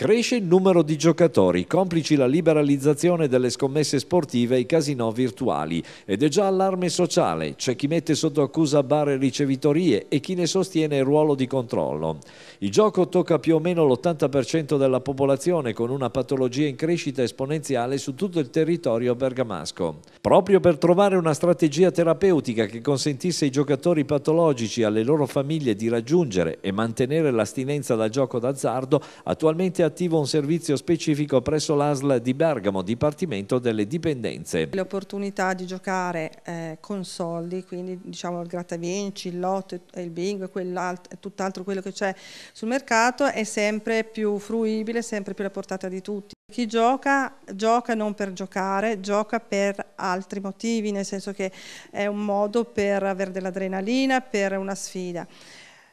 Cresce il numero di giocatori, complici la liberalizzazione delle scommesse sportive e i casinò virtuali. Ed è già allarme sociale, c'è chi mette sotto accusa bar e ricevitorie e chi ne sostiene il ruolo di controllo. Il gioco tocca più o meno l'80% della popolazione con una patologia in crescita esponenziale su tutto il territorio bergamasco. Proprio per trovare una strategia terapeutica che consentisse ai giocatori patologici e alle loro famiglie di raggiungere e mantenere l'astinenza dal gioco d'azzardo, attualmente attivo un servizio specifico presso l'ASL di Bergamo, Dipartimento delle Dipendenze. L'opportunità di giocare eh, con soldi, quindi diciamo il grattavinci, il lotto, il bingo e tutt'altro quello che c'è sul mercato è sempre più fruibile, sempre più alla portata di tutti. Chi gioca, gioca non per giocare, gioca per altri motivi, nel senso che è un modo per avere dell'adrenalina, per una sfida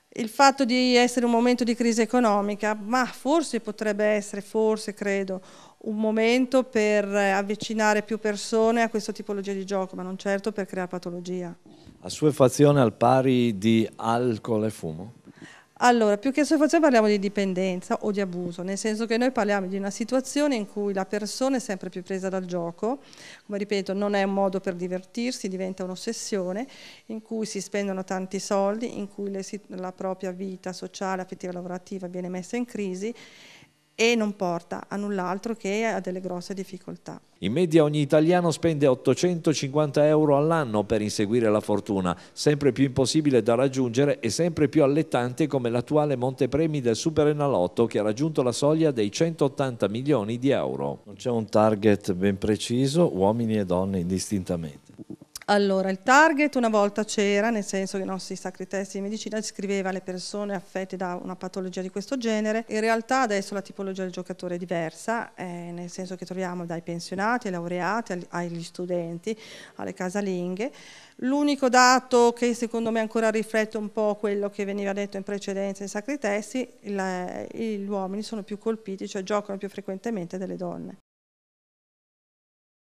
il fatto di essere un momento di crisi economica, ma forse potrebbe essere, forse credo, un momento per eh, avvicinare più persone a questa tipologia di gioco, ma non certo per creare patologia. A sua fazione al pari di alcol e fumo? Allora, più che assuefazione parliamo di dipendenza o di abuso, nel senso che noi parliamo di una situazione in cui la persona è sempre più presa dal gioco, come ripeto non è un modo per divertirsi, diventa un'ossessione, in cui si spendono tanti soldi, in cui le, la propria vita sociale, affettiva, lavorativa viene messa in crisi e non porta a null'altro che a delle grosse difficoltà. In media ogni italiano spende 850 euro all'anno per inseguire la fortuna, sempre più impossibile da raggiungere e sempre più allettante come l'attuale montepremi del Super Enalotto che ha raggiunto la soglia dei 180 milioni di euro. Non c'è un target ben preciso, uomini e donne indistintamente. Allora, il target una volta c'era, nel senso che i nostri sacri testi di medicina descriveva le persone affette da una patologia di questo genere. In realtà adesso la tipologia del giocatore è diversa, eh, nel senso che troviamo dai pensionati ai laureati, agli studenti, alle casalinghe. L'unico dato che secondo me ancora riflette un po' quello che veniva detto in precedenza nei sacri testi, il, gli uomini sono più colpiti, cioè giocano più frequentemente delle donne.